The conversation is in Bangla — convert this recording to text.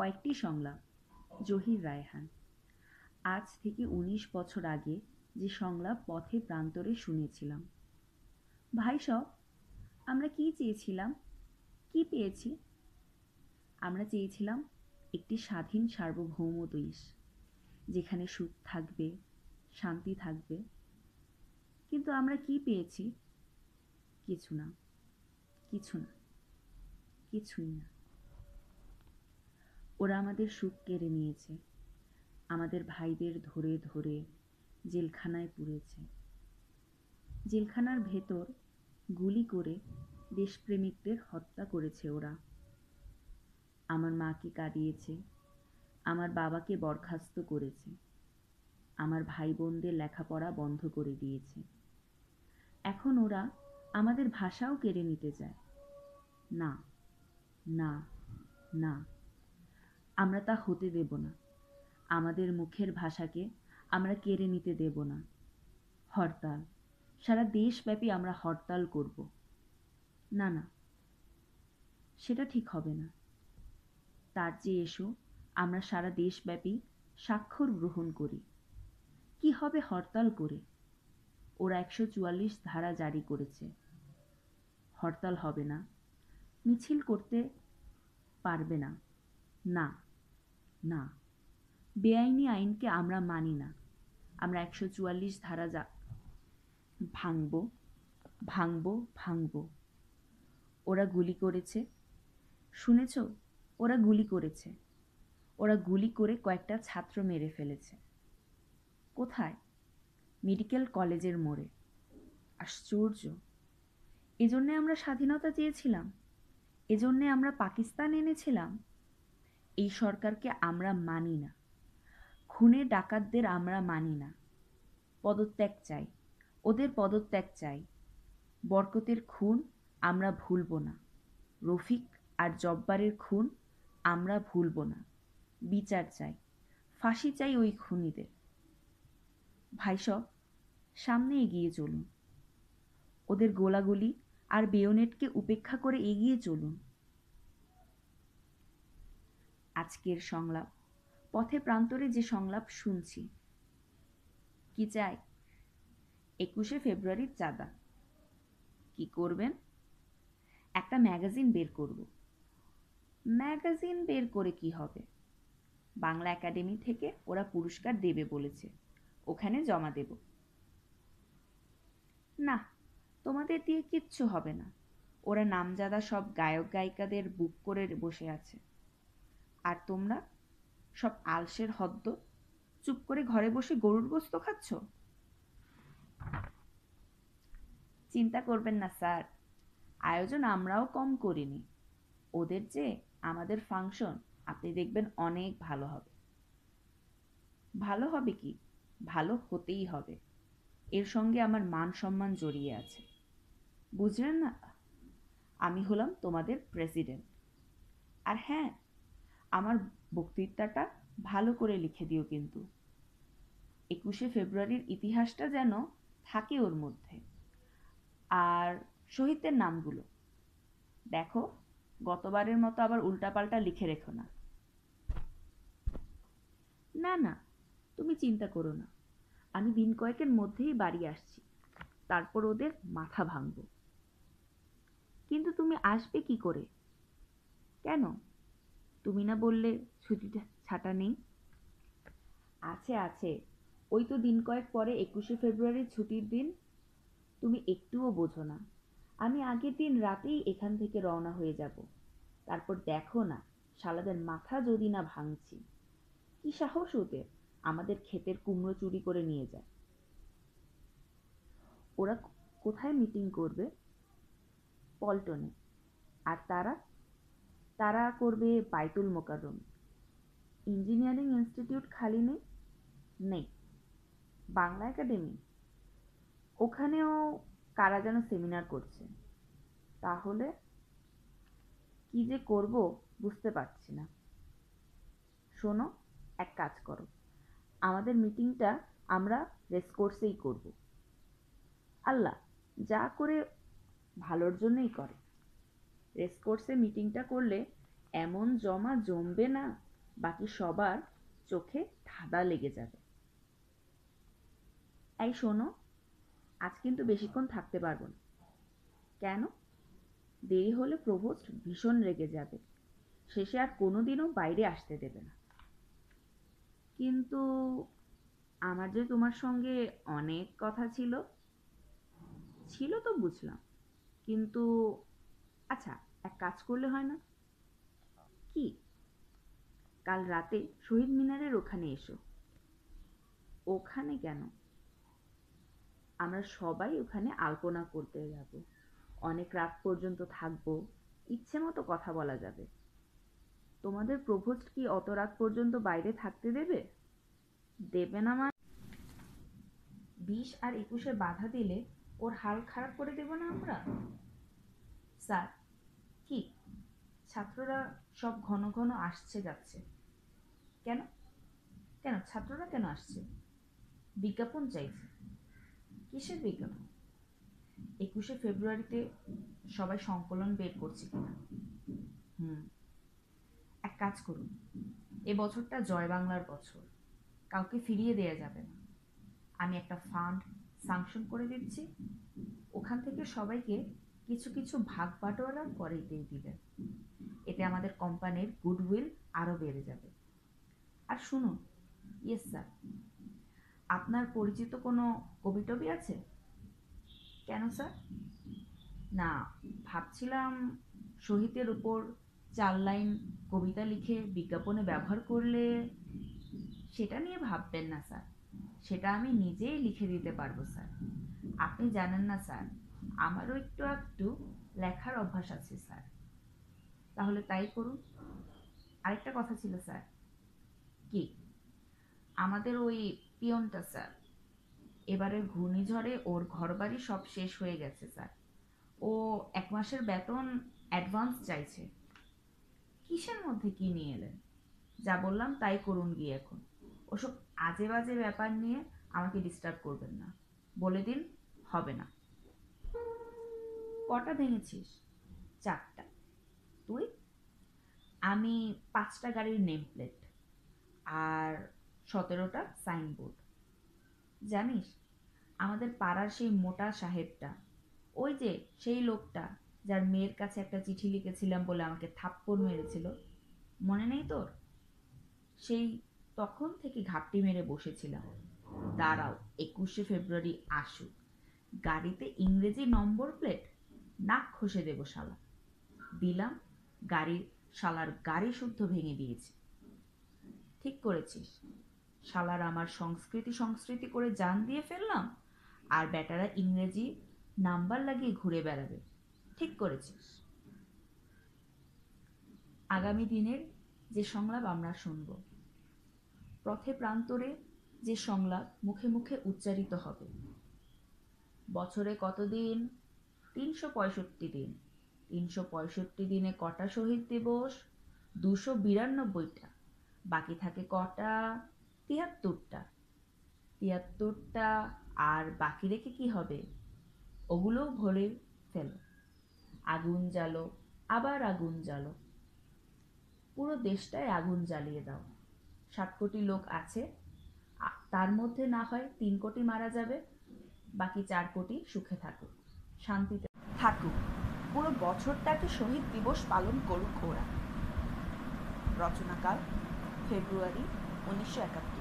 কয়েকটি সংলাপ জহির রায়হান আজ থেকে উনিশ বছর আগে যে সংলাপ পথে প্রান্তরে শুনেছিলাম ভাই সব আমরা কি চেয়েছিলাম কি পেয়েছি আমরা চেয়েছিলাম একটি স্বাধীন সার্বভৌম দেশ যেখানে সুখ থাকবে শান্তি থাকবে কিন্তু আমরা কি পেয়েছি কিছু না কিছু না কিছুই না ওরা আমাদের সুখ কেড়ে নিয়েছে আমাদের ভাইদের ধরে ধরে জেলখানায় পুড়েছে জেলখানার ভেতর গুলি করে দেশপ্রেমিকদের হত্যা করেছে ওরা আমার মাকে কাঁদিয়েছে আমার বাবাকে বরখাস্ত করেছে আমার ভাই বোনদের লেখাপড়া বন্ধ করে দিয়েছে এখন ওরা আমাদের ভাষাও কেড়ে নিতে চায় না না না আমরা তা হতে দেব না আমাদের মুখের ভাষাকে আমরা কেড়ে নিতে দেব না হরতাল সারা দেশব্যাপী আমরা হরতাল করব না না সেটা ঠিক হবে না তার যে এসো আমরা সারা দেশব্যাপী স্বাক্ষর গ্রহণ করি কি হবে হরতাল করে ওরা একশো চুয়াল্লিশ ধারা জারি করেছে হরতাল হবে না মিছিল করতে পারবে না না না বেআইনি আইনকে আমরা মানি না আমরা একশো চুয়াল্লিশ ধারা যা ভাঙব ভাঙব ভাঙব ওরা গুলি করেছে শুনেছ ওরা গুলি করেছে ওরা গুলি করে কয়েকটা ছাত্র মেরে ফেলেছে কোথায় মেডিকেল কলেজের মোড়ে আশ্চর্য এজন্যে আমরা স্বাধীনতা চেয়েছিলাম এজন্যে আমরা পাকিস্তান এনেছিলাম এই সরকারকে আমরা মানি না খুনে ডাকাতদের আমরা মানি না পদত্যাগ চাই ওদের পদত্যাগ চাই বরকতের খুন আমরা ভুলব না রফিক আর জব্বারের খুন আমরা ভুলব না বিচার চাই ফাঁসি চাই ওই খুনিদের ভাইসব সামনে এগিয়ে চলুন ওদের গোলাগুলি আর বেয়নেটকে উপেক্ষা করে এগিয়ে চলুন আজকের সংলাপ পথে প্রান্তরে যে সংলাপ শুনছি কি চাই একুশে ফেব্রুয়ারির চাঁদা কি করবেন একটা ম্যাগাজিন বের করব ম্যাগাজিন বের করে কি হবে বাংলা একাডেমি থেকে ওরা পুরস্কার দেবে বলেছে ওখানে জমা দেব না তোমাদের দিয়ে কিচ্ছু হবে না ওরা নামজাদা সব গায়ক গায়িকাদের বুক করে বসে আছে আর তোমরা সব আলসের হদ্দ চুপ করে ঘরে বসে গরুর গোস্ত খাচ্ছ চিন্তা করবেন না স্যার আয়োজন আমরাও কম করিনি ওদের যে আমাদের ফাংশন আপনি দেখবেন অনেক ভালো হবে ভালো হবে কি ভালো হতেই হবে এর সঙ্গে আমার মান সম্মান জড়িয়ে আছে বুঝলেন না আমি হলাম তোমাদের প্রেসিডেন্ট আর হ্যাঁ আমার বক্তৃতাটা ভালো করে লিখে দিও কিন্তু একুশে ফেব্রুয়ারির ইতিহাসটা যেন থাকে ওর মধ্যে আর শহীদদের নামগুলো দেখো গতবারের মতো আবার উল্টাপাল্টা লিখে রেখো না না না তুমি চিন্তা করো না আমি দিন কয়েকের মধ্যেই বাড়ি আসছি তারপর ওদের মাথা ভাঙব কিন্তু তুমি আসবে কি করে কেন তুমি না বললে ছুটিটা ছাটা নেই আছে আছে ওই তো দিন কয়েক পরে একুশে ফেব্রুয়ারি ছুটির দিন তুমি একটুও বোঝো না আমি আগের দিন রাতেই এখান থেকে রওনা হয়ে যাব তারপর দেখো না শালাদের মাথা যদি না ভাঙছি কি সাহস ওদের আমাদের ক্ষেতের কুমড়ো চুরি করে নিয়ে যায় ওরা কোথায় মিটিং করবে পল্টনে আর তারা তারা করবে বাইতুল মোকাররম ইঞ্জিনিয়ারিং ইনস্টিটিউট খালি নেই নেই বাংলা একাডেমি ওখানেও কারা যেন সেমিনার করছে তাহলে কি যে করব বুঝতে পারছি না শোনো এক কাজ করো আমাদের মিটিংটা আমরা রেসকোর্সেই করব আল্লাহ যা করে ভালোর জন্যই করে রেসকোর্সে মিটিংটা করলে এমন জমা জমবে না বাকি সবার চোখে ধাঁধা লেগে যাবে এই শোনো আজ কিন্তু বেশিক্ষণ থাকতে পারবো না কেন দেরি হলে প্রভোস্ট ভীষণ রেগে যাবে শেষে আর কোনোদিনও বাইরে আসতে দেবে না কিন্তু আমার যে তোমার সঙ্গে অনেক কথা ছিল ছিল তো বুঝলাম কিন্তু আচ্ছা এক কাজ করলে হয় না কি কাল রাতে শহীদ মিনারের ওখানে এসো ওখানে কেন আমরা সবাই ওখানে আলপনা করতে যাব অনেক রাত পর্যন্ত থাকবো ইচ্ছে মতো কথা বলা যাবে তোমাদের প্রভোস্ট কি অত রাত পর্যন্ত বাইরে থাকতে দেবে দেবে না মানে বিশ আর একুশে বাধা দিলে ওর হাল খারাপ করে দেব না আমরা স্যার ছাত্ররা সব ঘন ঘন আসছে যাচ্ছে কেন কেন ছাত্ররা কেন আসছে বিজ্ঞাপন চাইছে কিসের বিজ্ঞাপন একুশে ফেব্রুয়ারিতে সবাই সংকলন বের করছে কিনা হুম এক কাজ করুন এ বছরটা জয় বাংলার বছর কাউকে ফিরিয়ে দেয়া যাবে না আমি একটা ফান্ড সাংশন করে দিচ্ছি ওখান থেকে সবাইকে কিছু কিছু ভাগ বাটোয়ারা করে দিয়ে দিবেন এতে আমাদের কোম্পানির গুডউইল আরও বেড়ে যাবে আর শুনুন ইয়েস স্যার আপনার পরিচিত কোনো কবি টবি আছে কেন স্যার না ভাবছিলাম শহীদের উপর চার লাইন কবিতা লিখে বিজ্ঞাপনে ব্যবহার করলে সেটা নিয়ে ভাববেন না স্যার সেটা আমি নিজেই লিখে দিতে পারবো স্যার আপনি জানেন না স্যার আমারও একটু একটু লেখার অভ্যাস আছে স্যার তাহলে তাই করুন আরেকটা কথা ছিল স্যার কি আমাদের ওই পিয়নটা স্যার এবারে ঘূর্ণিঝড়ে ওর ঘরবাড়ি সব শেষ হয়ে গেছে স্যার ও এক মাসের বেতন অ্যাডভান্স চাইছে কিসের মধ্যে কি নিয়ে এলেন যা বললাম তাই করুন গিয়ে এখন ওসব আজে বাজে ব্যাপার নিয়ে আমাকে ডিস্টার্ব করবেন না বলে দিন হবে না কটা ভেঙেছিস চারটা তুই আমি পাঁচটা গাড়ির নেম প্লেট আর সতেরোটা সাইনবোর্ড জানিস আমাদের পাড়ার সেই মোটা সাহেবটা ওই যে সেই লোকটা যার মেয়ের কাছে একটা চিঠি লিখেছিলাম বলে আমাকে থাপ্পড় মেরেছিল মনে নেই তোর সেই তখন থেকে ঘাপটি মেরে বসেছিলাম দাঁড়াও একুশে ফেব্রুয়ারি আসুক গাড়িতে ইংরেজি নম্বর প্লেট নাক খসে দেবো শালা দিলাম গাড়ির শালার গাড়ি শুদ্ধ ভেঙে দিয়েছে ঠিক করেছিস শালার আমার সংস্কৃতি সংস্কৃতি করে জান দিয়ে ফেললাম আর বেটারা ইংরেজি নাম্বার লাগিয়ে ঘুরে বেড়াবে ঠিক করেছিস আগামী দিনের যে সংলাপ আমরা শুনব পথে প্রান্তরে যে সংলাপ মুখে মুখে উচ্চারিত হবে বছরে কতদিন তিনশো পঁয়ষট্টি দিন তিনশো পঁয়ষট্টি দিনে কটা শহীদ দিবস দুশো বিরানব্বইটা বাকি থাকে কটা তিয়াত্তরটা তিয়াত্তরটা আর বাকি রেখে কি হবে ওগুলোও ভরে ফেলো আগুন জ্বালো আবার আগুন জ্বালো পুরো দেশটায় আগুন জ্বালিয়ে দাও সাত কোটি লোক আছে তার মধ্যে না হয় তিন কোটি মারা যাবে বাকি চার কোটি সুখে থাকুক শান্তিতে থাকুক পুরো বছরটাকে শহীদ দিবস পালন করুক ওরা রচনাকাল ফেব্রুয়ারি উনিশশো একাত্তর